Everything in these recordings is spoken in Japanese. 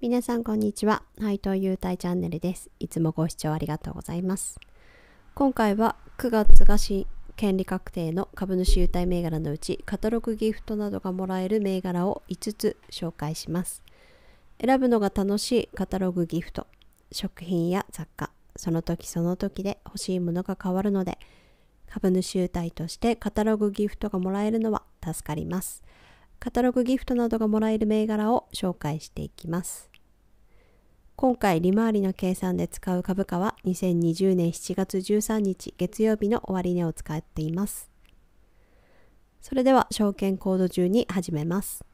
皆さんこんにちは。配当優待チャンネルです。いつもご視聴ありがとうございます。今回は9月が権利確定の株主優待銘柄のうちカタログギフトなどがもらえる銘柄を5つ紹介します。選ぶのが楽しいカタログギフト、食品や雑貨、その時その時で欲しいものが変わるので、株主優待としてカタログギフトがもらえるのは助かります。カタログギフトなどがもらえる銘柄を紹介していきます。今回利回りの計算で使う株価は2020年7月13日月曜日の終値を使っています。それでは証券コード中に始めます。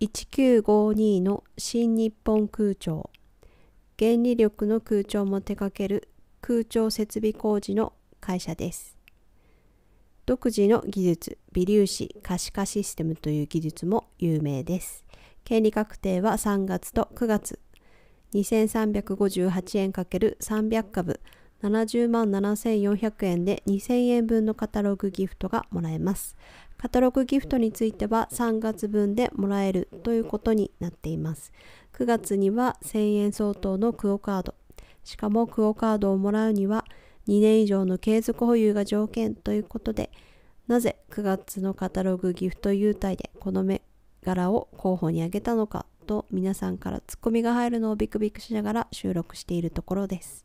1952の新日本空調原理力の空調も手掛ける空調設備工事の会社です。独自の技術微粒子可視化システムという技術も有名です権利確定は3月と9月2358円 ×300 株70万7400円で2000円分のカタログギフトがもらえますカタログギフトについては3月分でもらえるということになっています9月には1000円相当のクオカードしかもクオカードをもらうには2年以上の継続保有が条件ということで、なぜ9月のカタログギフト優待でこの銘柄を候補に挙げたのかと皆さんからツッコミが入るのをビクビクしながら収録しているところです。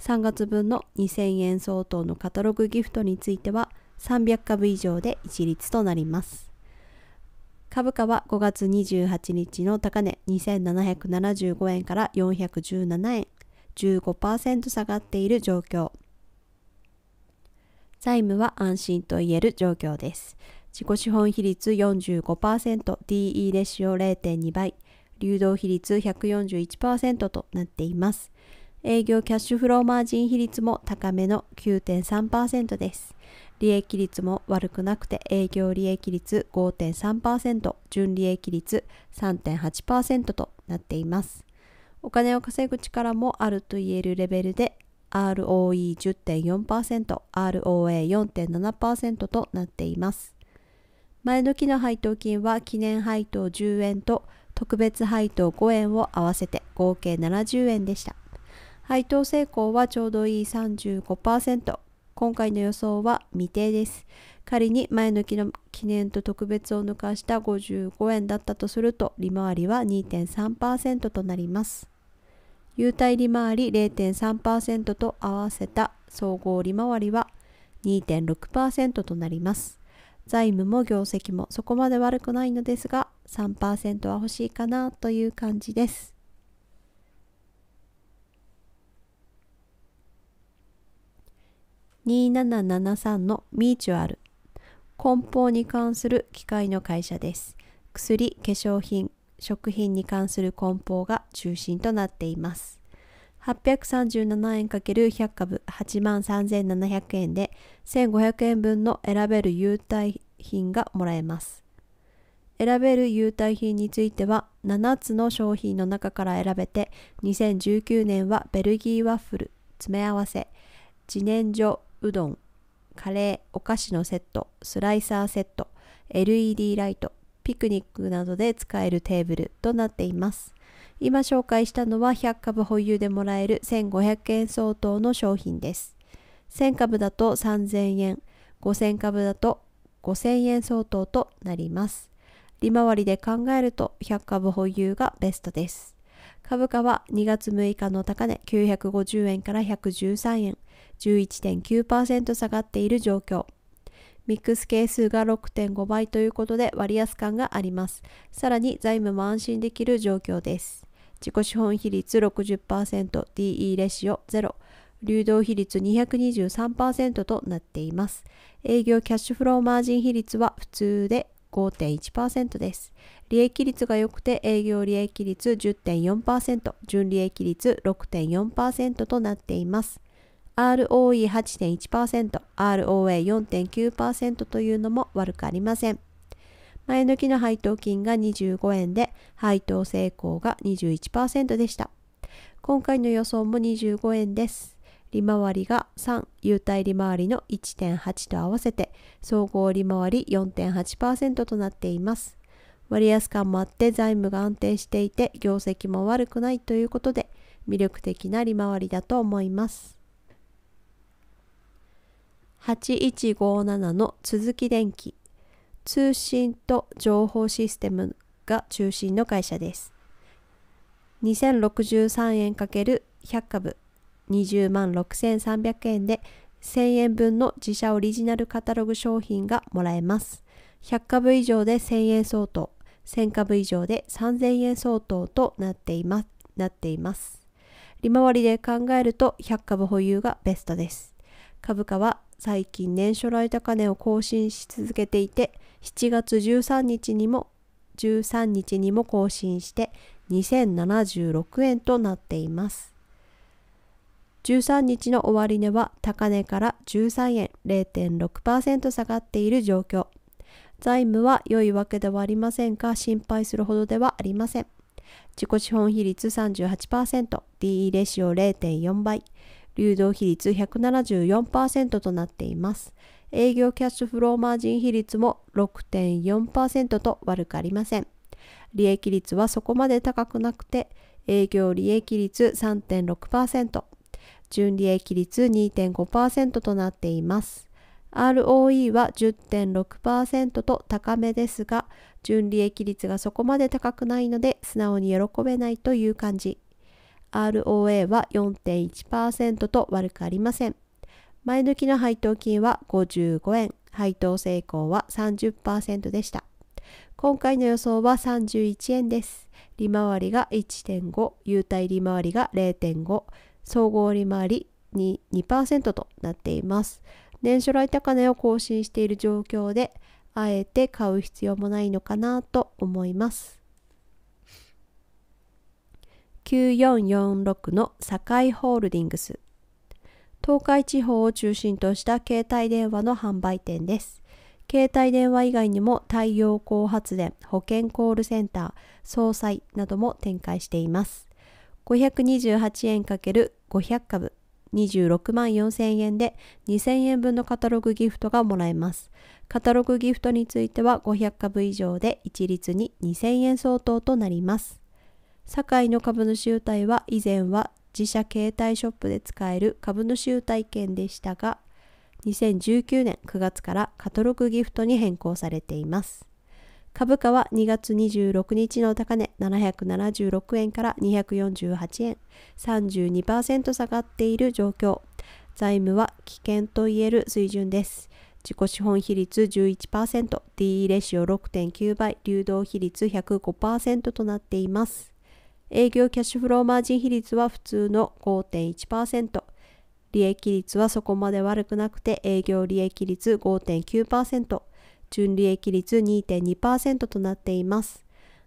3月分の2000円相当のカタログギフトについては300株以上で一律となります。株価は5月28日の高値2775円から417円15%下がっている状況。財務は安心と言える状況です。自己資本比率 45%DE レシオ0.2倍流動比率141%となっています営業キャッシュフローマージン比率も高めの9.3%です利益率も悪くなくて営業利益率5.3%純利益率3.8%となっていますお金を稼ぐ力もあると言えるレベルで ROE10.4%、ROA4.7% となっています。前の期の配当金は記念配当10円と特別配当5円を合わせて合計70円でした。配当成功はちょうどいい35%。今回の予想は未定です。仮に前のきの記念と特別を抜かした55円だったとすると利回りは2.3%となります。優待利回り0.3%と合わせた総合利回りは2.6%となります。財務も業績もそこまで悪くないのですが3%は欲しいかなという感じです。2773のミーチュアル梱包に関する機械の会社です。薬、化粧品、食品に関する梱包が中心となっています。837円 ×100 株8万3700円で1500円分の選べる優待品がもらえます。選べる優待品については7つの商品の中から選べて2019年はベルギーワッフル詰め合わせ自然薯うどんカレーお菓子のセットスライサーセット LED ライトピクニックなどで使えるテーブルとなっています。今紹介したのは100株保有でもらえる1500円相当の商品です。1000株だと3000円、5000株だと5000円相当となります。利回りで考えると100株保有がベストです。株価は2月6日の高値950円から113円、11.9%下がっている状況。ミックス係数が6.5倍ということで割安感があります。さらに財務も安心できる状況です。自己資本比率 60%DE レシオ0流動比率223%となっています営業キャッシュフローマージン比率は普通で5.1%です利益率が良くて営業利益率10.4%純利益率6.4%となっています ROE8.1%、ROA4.9% というのも悪くありません。前抜きの配当金が25円で、配当成功が21%でした。今回の予想も25円です。利回りが3、優待利回りの1.8と合わせて、総合利回り4.8%となっています。割安感もあって財務が安定していて業績も悪くないということで魅力的な利回りだと思います。8157の続き電機通信と情報システムが中心の会社です2063円 ×100 株20万6300円で1000円分の自社オリジナルカタログ商品がもらえます100株以上で1000円相当1000株以上で3000円相当となっていますなっています利回りで考えると100株保有がベストです株価は最近年初来高値を更新し続けていて7月13日にも13日にも更新して2076円となっています13日の終値は高値から13円0.6%下がっている状況財務は良いわけではありませんが心配するほどではありません自己資本比率 38%DE レシオ0.4倍流動比率174%となっています。営業キャッシュフローマージン比率も6.4%と悪くありません。利益率はそこまで高くなくて、営業利益率3.6%、純利益率2.5%となっています。ROE は10.6%と高めですが、純利益率がそこまで高くないので、素直に喜べないという感じ。ROA は4.1%と悪くありません。前抜きの配当金は55円、配当成功は30%でした。今回の予想は31円です。利回りが1.5、優待利回りが0.5、総合利回り2%となっています。年初来高値を更新している状況で、あえて買う必要もないのかなと思います。9446の堺ホールディングス東海地方を中心とした携帯電話の販売店です。携帯電話以外にも太陽光発電、保険コールセンター、総裁なども展開しています。528円 ×500 株、26万4000円で2000円分のカタログギフトがもらえます。カタログギフトについては500株以上で一律に2000円相当となります。堺の株主優待は以前は自社携帯ショップで使える株主優待券でしたが2019年9月からカトログギフトに変更されています株価は2月26日の高値776円から248円32%下がっている状況財務は危険といえる水準です自己資本比率 11%DE レシオ6.9倍流動比率105%となっています営業キャッシュフローマージン比率は普通の5.1%。利益率はそこまで悪くなくて営業利益率5.9%、純利益率2.2%となっています。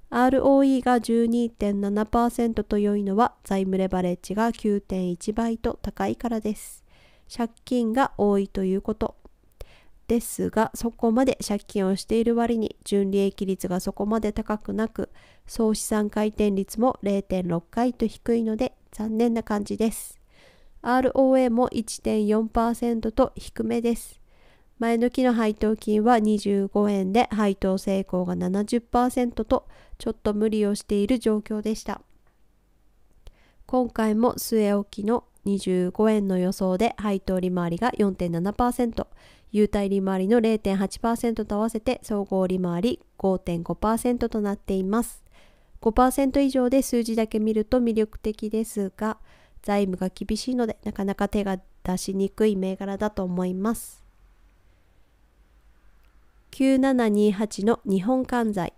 ROE が12.7%と良いのは財務レバレッジが9.1倍と高いからです。借金が多いということ。ですがそこまで借金をしている割に純利益率がそこまで高くなく総資産回転率も0.6回と低いので残念な感じです ROA も1.4%と低めです前の期の配当金は25円で配当成功が70%とちょっと無理をしている状況でした今回も据え置きの25円の予想で配当利回りが4.7%優待利回りの0.8%と合わせて総合利回り5.5%となっています。5%以上で数字だけ見ると魅力的ですが、財務が厳しいのでなかなか手が出しにくい銘柄だと思います。9728の日本管財。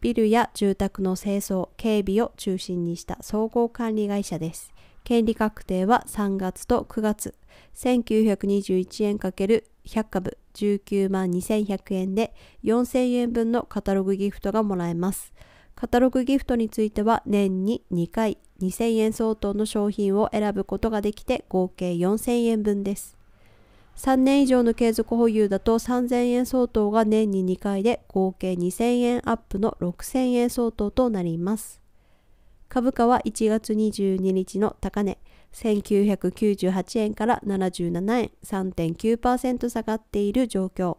ビルや住宅の清掃、警備を中心にした総合管理会社です。権利確定は3月と9月1921円 ×100 株19万2100円で4000円分のカタログギフトがもらえます。カタログギフトについては年に2回2000円相当の商品を選ぶことができて合計4000円分です。3年以上の継続保有だと3000円相当が年に2回で合計2000円アップの6000円相当となります。株価は1月22日の高値1998円から77円3.9%下がっている状況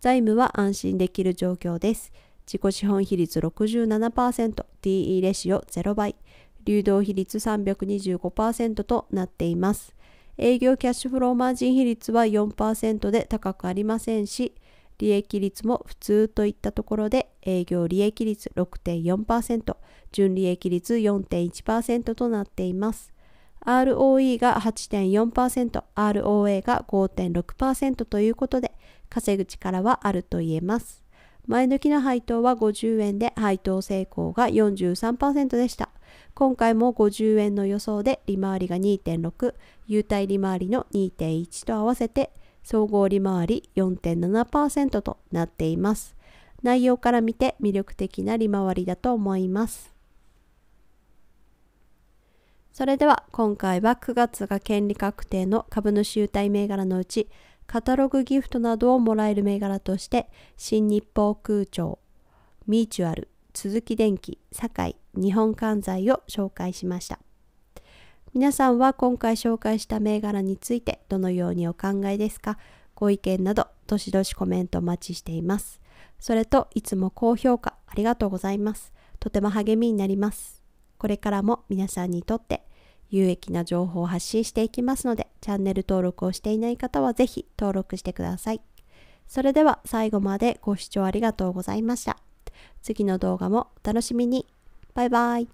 財務は安心できる状況です自己資本比率 67%DE レシオ0倍流動比率325%となっています営業キャッシュフローマージン比率は4%で高くありませんし利益率も普通といったところで営業利益率6.4%、純利益率4.1%となっています。ROE が8.4%、ROA が5.6%ということで、稼ぐ力はあると言えます。前抜きの配当は50円で配当成功が43%でした。今回も50円の予想で利回りが2.6、優待利回りの2.1と合わせて総合利回り4.7%となっています。内容から見て魅力的な利回りだと思います。それでは今回は9月が権利確定の株主優待銘柄のうちカタログギフトなどをもらえる銘柄として新日報空調、ミーチュアル、鈴木電機、堺、日本関西を紹介しました。皆さんは今回紹介した銘柄についてどのようにお考えですかご意見など、どしどしコメントお待ちしています。それと、いつも高評価ありがとうございます。とても励みになります。これからも皆さんにとって有益な情報を発信していきますので、チャンネル登録をしていない方はぜひ登録してください。それでは最後までご視聴ありがとうございました。次の動画もお楽しみに。バイバイ。